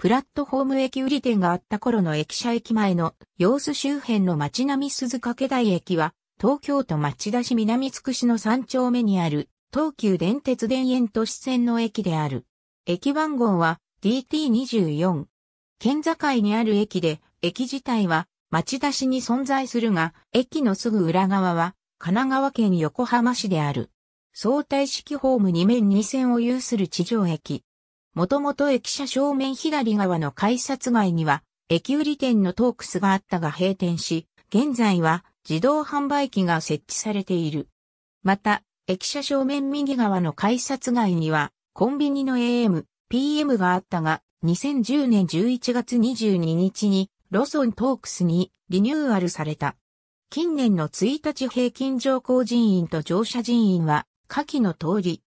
プラットホーム駅売り店があった頃の駅舎駅前の様子周辺の町並鈴掛台駅は、東京都町田市南つくしの3丁目にある、東急電鉄田園都市線の駅である。駅番号は DT24。県境にある駅で、駅自体は町田市に存在するが、駅のすぐ裏側は神奈川県横浜市である。相対式ホーム2面2線を有する地上駅。もともと駅舎正面左側の改札街には、駅売り店のトークスがあったが閉店し、現在は自動販売機が設置されている。また、駅舎正面右側の改札街には、コンビニの AM、PM があったが、2010年11月22日に、ロソントークスにリニューアルされた。近年の1日平均乗降人員と乗車人員は、下記の通り。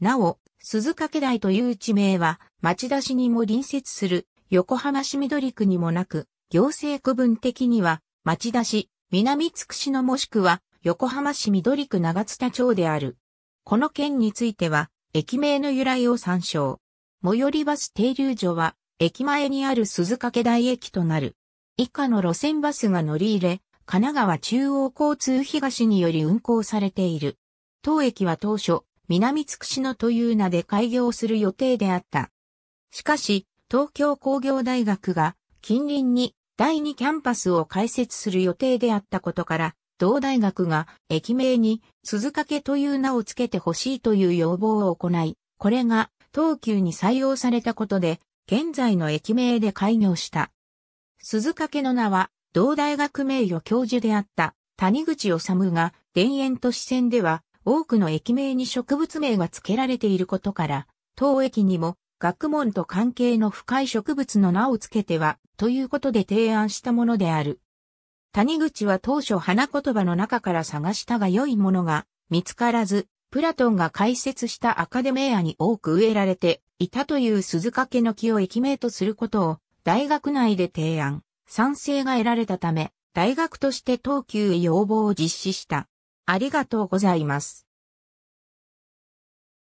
なお、鈴掛台という地名は、町田市にも隣接する横浜市緑区にもなく、行政区分的には、町田市、南津久市のもしくは、横浜市緑区長津田町である。この県については、駅名の由来を参照。最寄りバス停留所は、駅前にある鈴掛台駅となる。以下の路線バスが乗り入れ、神奈川中央交通東により運行されている。当駅は当初、南つくしのという名で開業する予定であった。しかし、東京工業大学が近隣に第2キャンパスを開設する予定であったことから、同大学が駅名に鈴掛という名を付けてほしいという要望を行い、これが東急に採用されたことで、現在の駅名で開業した。鈴掛の名は、同大学名誉教授であった谷口治が田園都市線では多くの駅名に植物名が付けられていることから、当駅にも学問と関係の深い植物の名を付けては、ということで提案したものである。谷口は当初花言葉の中から探したが良いものが見つからず、プラトンが解説したアカデメアに多く植えられていたという鈴掛の木を駅名とすることを大学内で提案、賛成が得られたため、大学として東急要望を実施した。ありがとうございます。